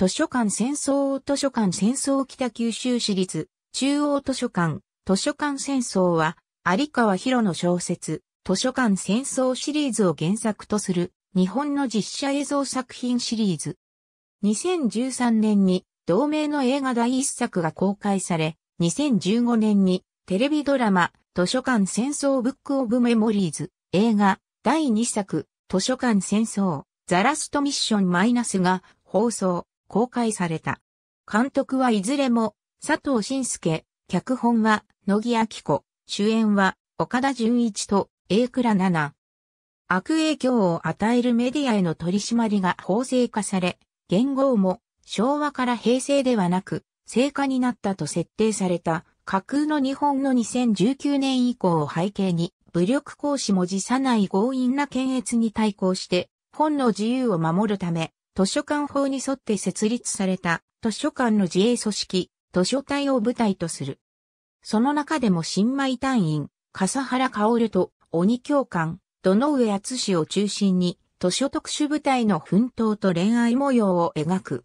図書館戦争図書館戦争北九州市立、中央図書館、図書館戦争は、有川博の小説、図書館戦争シリーズを原作とする、日本の実写映像作品シリーズ。2013年に、同名の映画第一作が公開され、2015年に、テレビドラマ、図書館戦争ブックオブメモリーズ、映画、第2作、図書館戦争、ザラストミッションマイナスが放送。公開された。監督はいずれも佐藤信介、脚本は野木明子、主演は岡田純一と A 倉奈々。悪影響を与えるメディアへの取り締まりが法制化され、元号も昭和から平成ではなく、成果になったと設定された架空の日本の2019年以降を背景に、武力行使も辞さない強引な検閲に対抗して、本の自由を守るため、図書館法に沿って設立された図書館の自衛組織、図書隊を舞台とする。その中でも新米隊員、笠原薫と鬼教官、土上厚氏を中心に、図書特殊部隊の奮闘と恋愛模様を描く。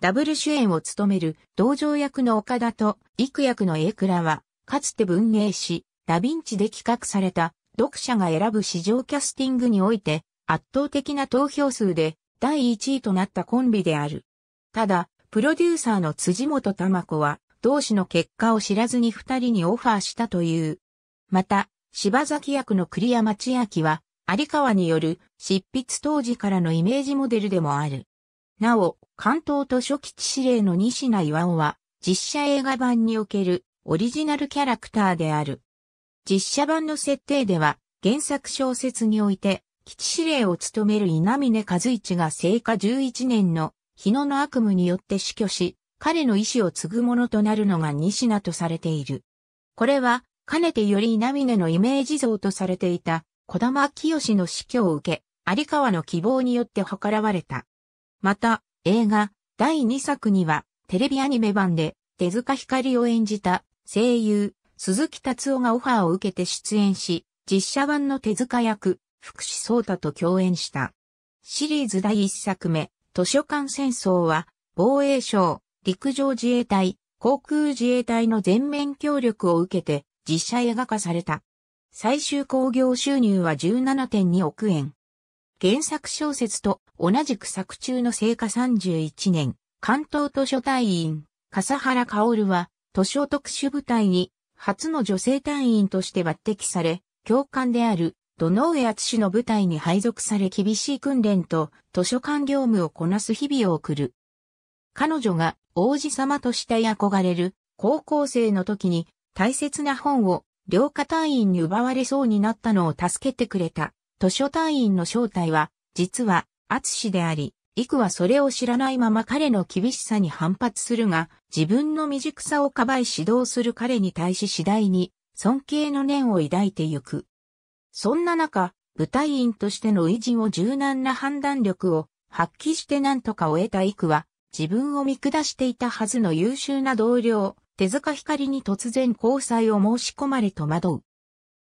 ダブル主演を務める道場役の岡田と陸役の栄倉は、かつて文芸誌、ダヴィンチで企画された読者が選ぶ市場キャスティングにおいて、圧倒的な投票数で第1位となったコンビである。ただ、プロデューサーの辻元玉子は、同志の結果を知らずに二人にオファーしたという。また、柴崎役の栗山千明は、有川による執筆当時からのイメージモデルでもある。なお、関東と初期司令の西名岩尾は、実写映画版におけるオリジナルキャラクターである。実写版の設定では、原作小説において、基地司令を務める稲峰和一が聖火11年の日野の悪夢によって死去し、彼の意志を継ぐものとなるのが西名とされている。これは、かねてより稲峰のイメージ像とされていた、小玉清の死去を受け、有川の希望によって計らわれた。また、映画、第2作には、テレビアニメ版で、手塚光を演じた、声優、鈴木達夫がオファーを受けて出演し、実写版の手塚役、福士蒼太と共演した。シリーズ第1作目、図書館戦争は、防衛省、陸上自衛隊、航空自衛隊の全面協力を受けて、実写映画化された。最終興行収入は17.2億円。原作小説と同じく作中の成果31年、関東図書隊員、笠原薫は、図書特殊部隊に、初の女性隊員として抜擢され、教官である土上厚氏の部隊に配属され厳しい訓練と図書館業務をこなす日々を送る。彼女が王子様として憧れる高校生の時に大切な本を両家隊員に奪われそうになったのを助けてくれた図書隊員の正体は実は厚氏であり、幾はそれを知らないまま彼の厳しさに反発するが、自分の未熟さをかばい指導する彼に対し次第に尊敬の念を抱いてゆく。そんな中、部隊員としての維持を柔軟な判断力を発揮して何とか終えたイクは、自分を見下していたはずの優秀な同僚、手塚光に突然交際を申し込まれ戸惑う。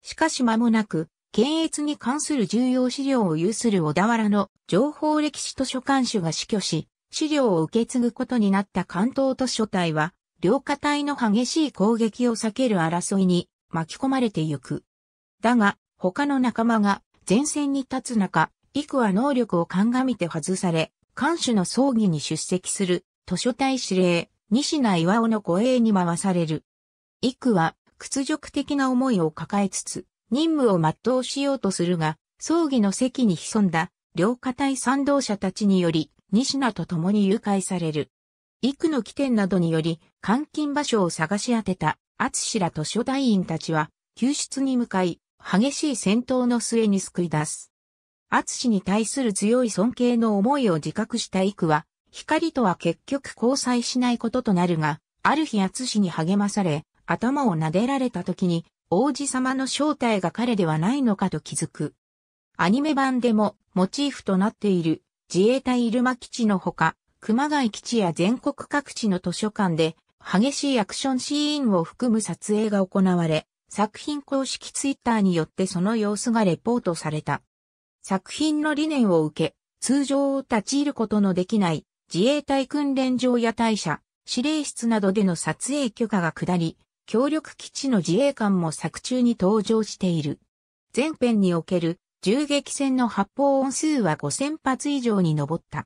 しかし間もなく、検閲に関する重要資料を有する小田原の情報歴史図書館主が死去し、資料を受け継ぐことになった関東図書隊は、両家隊の激しい攻撃を避ける争いに巻き込まれてゆく。だが、他の仲間が前線に立つ中、幾は能力を鑑みて外され、艦首の葬儀に出席する図書隊司令、西名岩尾の護衛に回される。幾は屈辱的な思いを抱えつつ、任務を全うしようとするが、葬儀の席に潜んだ両家隊賛同者たちにより、西名と共に誘拐される。幾の起点などにより、監禁場所を探し当てた、厚志ら図書隊員たちは、救出に向かい、激しい戦闘の末に救い出す。厚に対する強い尊敬の思いを自覚したイクは、光とは結局交際しないこととなるが、ある日厚に励まされ、頭を撫でられた時に、王子様の正体が彼ではないのかと気づく。アニメ版でもモチーフとなっている自衛隊入間基地のほか、熊谷基地や全国各地の図書館で激しいアクションシーンを含む撮影が行われ、作品公式ツイッターによってその様子がレポートされた。作品の理念を受け、通常を立ち入ることのできない自衛隊訓練場や大社、司令室などでの撮影許可が下り、協力基地の自衛官も作中に登場している。前編における銃撃戦の発砲音数は5000発以上に上った。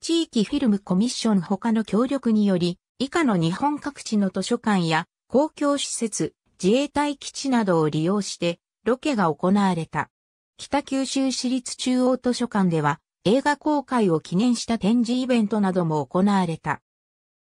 地域フィルムコミッション他の協力により、以下の日本各地の図書館や公共施設、自衛隊基地などを利用してロケが行われた。北九州市立中央図書館では映画公開を記念した展示イベントなども行われた。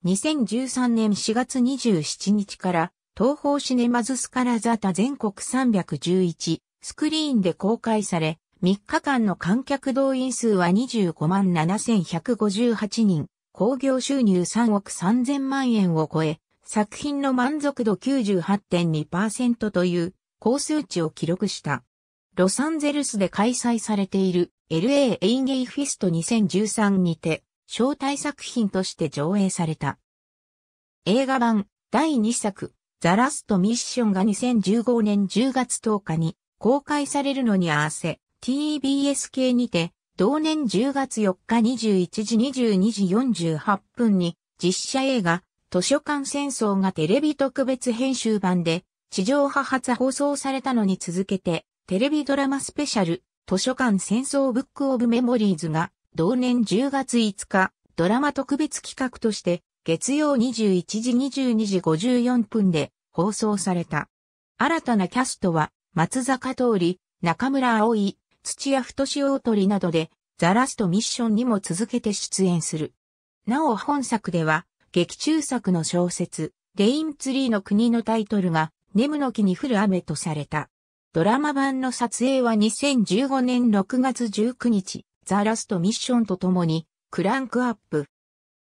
2013年4月27日から東方シネマズスカラザタ全国311スクリーンで公開され、3日間の観客動員数は25万7158人、興行収入3億3000万円を超え、作品の満足度98.2%という高数値を記録した。ロサンゼルスで開催されている LA エゲイフィスト2013にて招待作品として上映された。映画版第2作ザラストミッションが2015年10月10日に公開されるのに合わせ TBS 系にて同年10月4日21時22時48分に実写映画図書館戦争がテレビ特別編集版で、地上波発放送されたのに続けて、テレビドラマスペシャル、図書館戦争ブックオブメモリーズが、同年10月5日、ドラマ特別企画として、月曜21時22時54分で放送された。新たなキャストは、松坂通り、中村葵、土屋太志大鳥などで、ザラストミッションにも続けて出演する。なお本作では、劇中作の小説、レインツリーの国のタイトルが、ネムの木に降る雨とされた。ドラマ版の撮影は2015年6月19日、ザ・ラスト・ミッションとともに、クランクアップ。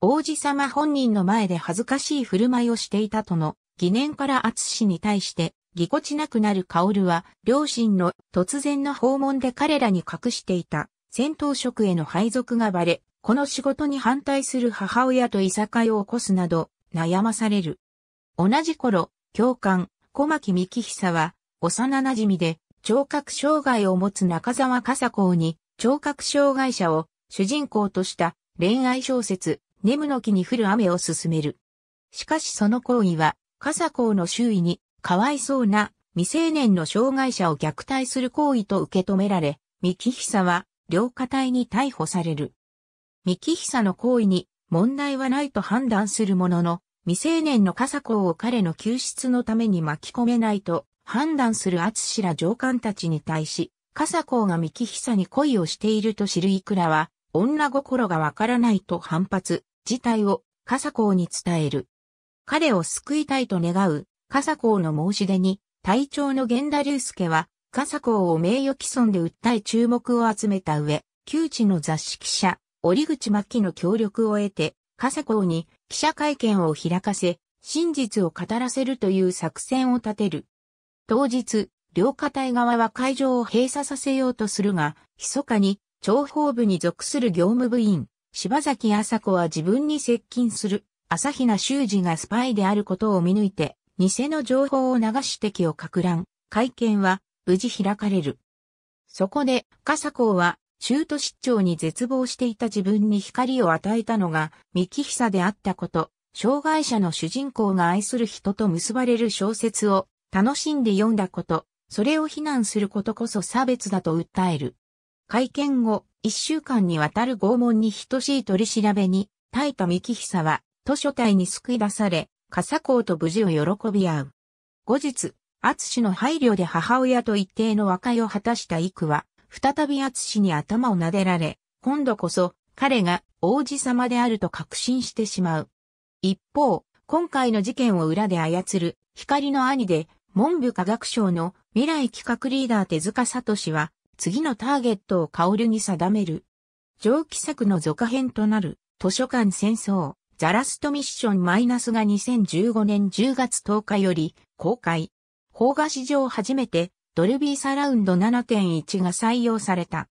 王子様本人の前で恥ずかしい振る舞いをしていたとの疑念から厚氏に対してぎこちなくなるカオルは両親の突然の訪問で彼らに隠していた戦闘職への配属がバレこの仕事に反対する母親といさかいを起こすなど、悩まされる。同じ頃、教官、小牧幹久は、幼馴染で、聴覚障害を持つ中沢笠子に、聴覚障害者を主人公とした恋愛小説、ネムの木に降る雨を進める。しかしその行為は、笠子の周囲に、かわいそうな未成年の障害者を虐待する行為と受け止められ、幹久は、両家体に逮捕される。三木久の行為に問題はないと判断するものの、未成年の笠子を彼の救出のために巻き込めないと判断する厚志ら上官たちに対し、笠子が三木久に恋をしていると知るいくらは、女心がわからないと反発、事態を笠子に伝える。彼を救いたいと願う、笠子の申し出に、隊長の源田隆介は、笠子を名誉毀損で訴え注目を集めた上、旧知の雑誌記者、折口末期の協力を得て、笠子に記者会見を開かせ、真実を語らせるという作戦を立てる。当日、両家隊側は会場を閉鎖させようとするが、密かに、諜報部に属する業務部員、柴崎麻子は自分に接近する、朝比奈修二がスパイであることを見抜いて、偽の情報を流し敵をか乱。会見は、無事開かれる。そこで、笠子は、中途失調に絶望していた自分に光を与えたのが、三木久であったこと、障害者の主人公が愛する人と結ばれる小説を楽しんで読んだこと、それを非難することこそ差別だと訴える。会見後、一週間にわたる拷問に等しい取り調べに、耐えた三木久は、図書隊に救い出され、笠公と無事を喜び合う。後日、厚氏の配慮で母親と一定の和解を果たした幾は、再び淳に頭を撫でられ、今度こそ彼が王子様であると確信してしまう。一方、今回の事件を裏で操る光の兄で文部科学省の未来企画リーダー手塚聡は次のターゲットを薫に定める。上記作の続編となる図書館戦争ザラストミッションマイナスが2015年10月10日より公開。邦画史上初めてドルビーサラウンド7.1が採用された。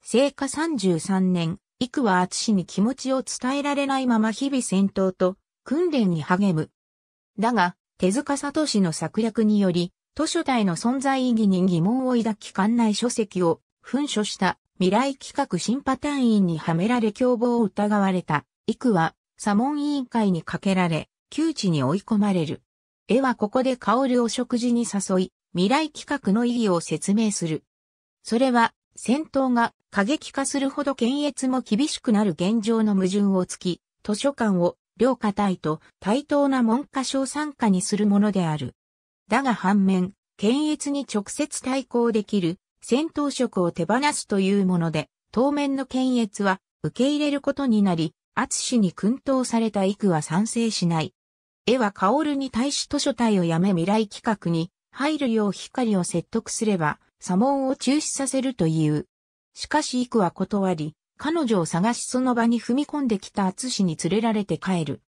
聖火33年、イクは厚に気持ちを伝えられないまま日々戦闘と訓練に励む。だが、手塚聡の策略により、図書体の存在意義に疑問を抱き館内書籍を噴書した未来企画審判ン員にはめられ凶暴を疑われた。イクは、モン委員会にかけられ、窮地に追い込まれる。絵はここで薫を食事に誘い、未来企画の意義を説明する。それは、戦闘が過激化するほど検閲も厳しくなる現状の矛盾をつき、図書館を両課体と対等な文科省参加にするものである。だが反面、検閲に直接対抗できる戦闘職を手放すというもので、当面の検閲は受け入れることになり、厚氏に訓導された幾は賛成しない。絵は薫に対し図書隊をやめ未来企画に入るよう光を説得すれば、左門を中止させるという。しかし幾は断り、彼女を探しその場に踏み込んできたツシに連れられて帰る。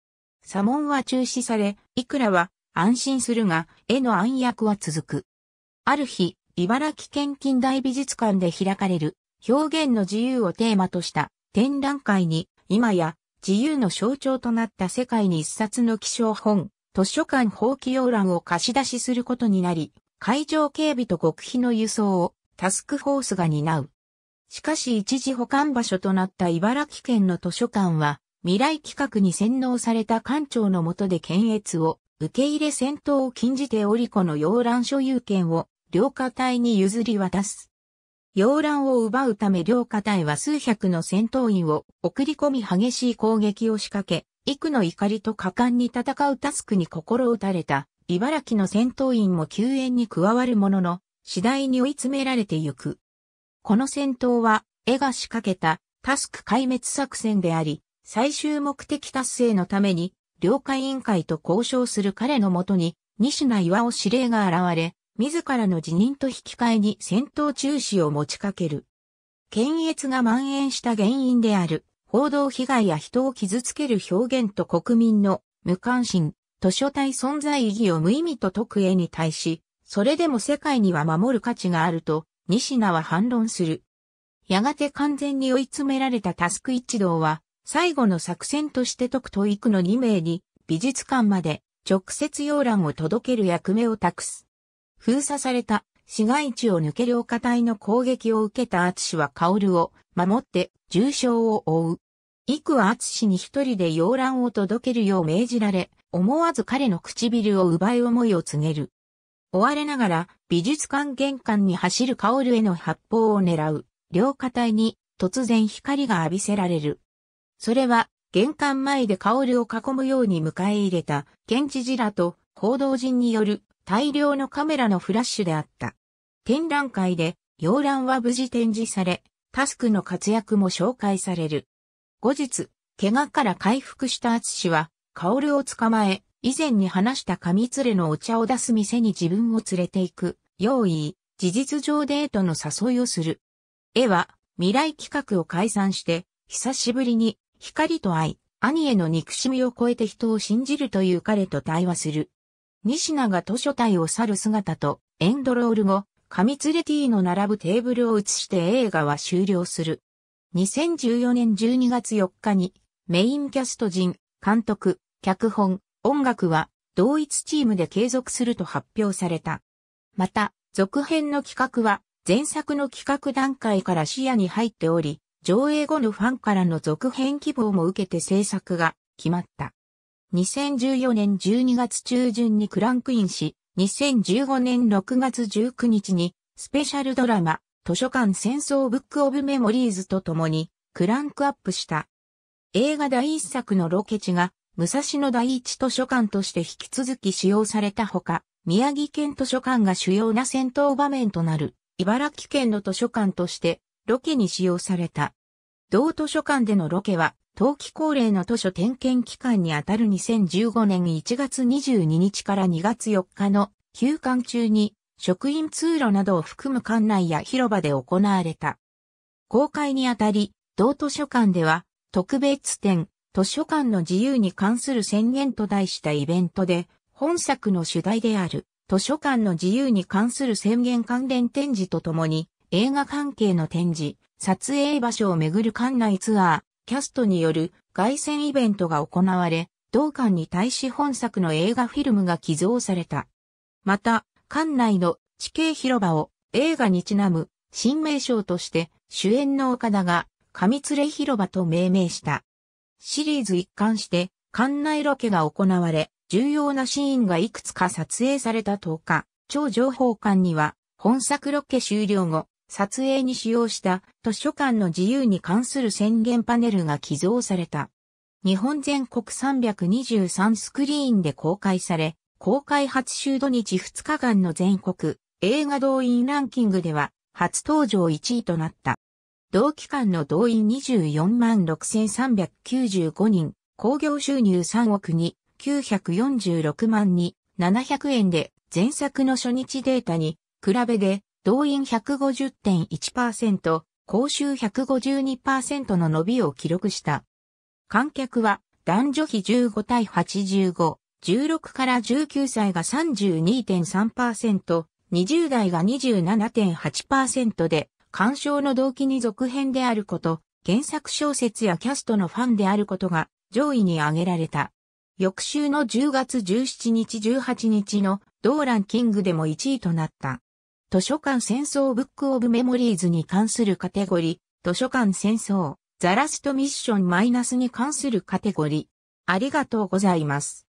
左門は中止され、イクらは安心するが、絵の暗躍は続く。ある日、茨城県近代美術館で開かれる、表現の自由をテーマとした展覧会に、今や自由の象徴となった世界に一冊の希少本、図書館放棄用欄を貸し出しすることになり、会場警備と極秘の輸送をタスクフォースが担う。しかし一時保管場所となった茨城県の図書館は、未来企画に洗脳された館長の下で検閲を、受け入れ戦闘を禁じてオリコの洋欄所有権を、両家隊に譲り渡す。洋欄を奪うため両家隊は数百の戦闘員を送り込み激しい攻撃を仕掛け、幾の怒りと果敢に戦うタスクに心打たれた、茨城の戦闘員も救援に加わるものの、次第に追い詰められてゆく。この戦闘は、絵が仕掛けたタスク壊滅作戦であり、最終目的達成のために、領海委員会と交渉する彼のもとに、西名岩尾司令が現れ、自らの辞任と引き換えに戦闘中止を持ちかける。検閲が蔓延した原因である。報道被害や人を傷つける表現と国民の無関心、図書体存在意義を無意味と解く絵に対し、それでも世界には守る価値があると、西名は反論する。やがて完全に追い詰められたタスク一同は、最後の作戦として解くと育の2名に、美術館まで直接要欄を届ける役目を託す。封鎖された市街地を抜ける岡隊の攻撃を受けた厚は薫を守って重傷を負う。幾は厚氏に一人で洋蘭を届けるよう命じられ、思わず彼の唇を奪い思いを告げる。追われながら、美術館玄関に走るカオルへの発砲を狙う、両肩に突然光が浴びせられる。それは、玄関前でカオルを囲むように迎え入れた、県知事らと報道陣による大量のカメラのフラッシュであった。展覧会で、洋蘭は無事展示され、タスクの活躍も紹介される。後日、怪我から回復した厚は、薫を捕まえ、以前に話した紙連れのお茶を出す店に自分を連れて行く、用意、事実上デートの誘いをする。絵は、未来企画を解散して、久しぶりに、光と愛、兄への憎しみを超えて人を信じるという彼と対話する。西名が図書隊を去る姿と、エンドロール後、紙連れ T の並ぶテーブルを映して映画は終了する。2014年12月4日にメインキャスト陣、監督、脚本、音楽は同一チームで継続すると発表された。また、続編の企画は前作の企画段階から視野に入っており、上映後のファンからの続編希望も受けて制作が決まった。2014年12月中旬にクランクインし、2015年6月19日にスペシャルドラマ図書館戦争ブックオブメモリーズと共にクランクアップした。映画第一作のロケ地が武蔵野第一図書館として引き続き使用されたほか、宮城県図書館が主要な戦闘場面となる茨城県の図書館としてロケに使用された。同図書館でのロケは、冬季恒例の図書点検期間にあたる2015年1月22日から2月4日の休館中に職員通路などを含む館内や広場で行われた。公開にあたり、同図書館では、特別展、図書館の自由に関する宣言と題したイベントで、本作の主題である、図書館の自由に関する宣言関連展示とともに、映画関係の展示、撮影場所をめぐる館内ツアー、キャストによる凱旋イベントが行われ、同館に対し本作の映画フィルムが寄贈された。また、館内の地形広場を映画にちなむ新名称として主演の岡田が上連れ広場と命名した。シリーズ一貫して館内ロケが行われ、重要なシーンがいくつか撮影された10日、超情報館には本作ロケ終了後、撮影に使用した図書館の自由に関する宣言パネルが寄贈された。日本全国323スクリーンで公開され、公開初週土日2日間の全国映画動員ランキングでは初登場1位となった。同期間の動員24万6395人、興行収入3億に946万2 700円で前作の初日データに比べで動員150.1%、公衆152%の伸びを記録した。観客は男女比15対85、16から19歳が32.3%、20代が27.8%で、鑑賞の動機に続編であること、原作小説やキャストのファンであることが上位に挙げられた。翌週の10月17日18日の同ランキングでも1位となった。図書館戦争ブックオブメモリーズに関するカテゴリー、図書館戦争、ザラストミッションマイナスに関するカテゴリー。ありがとうございます。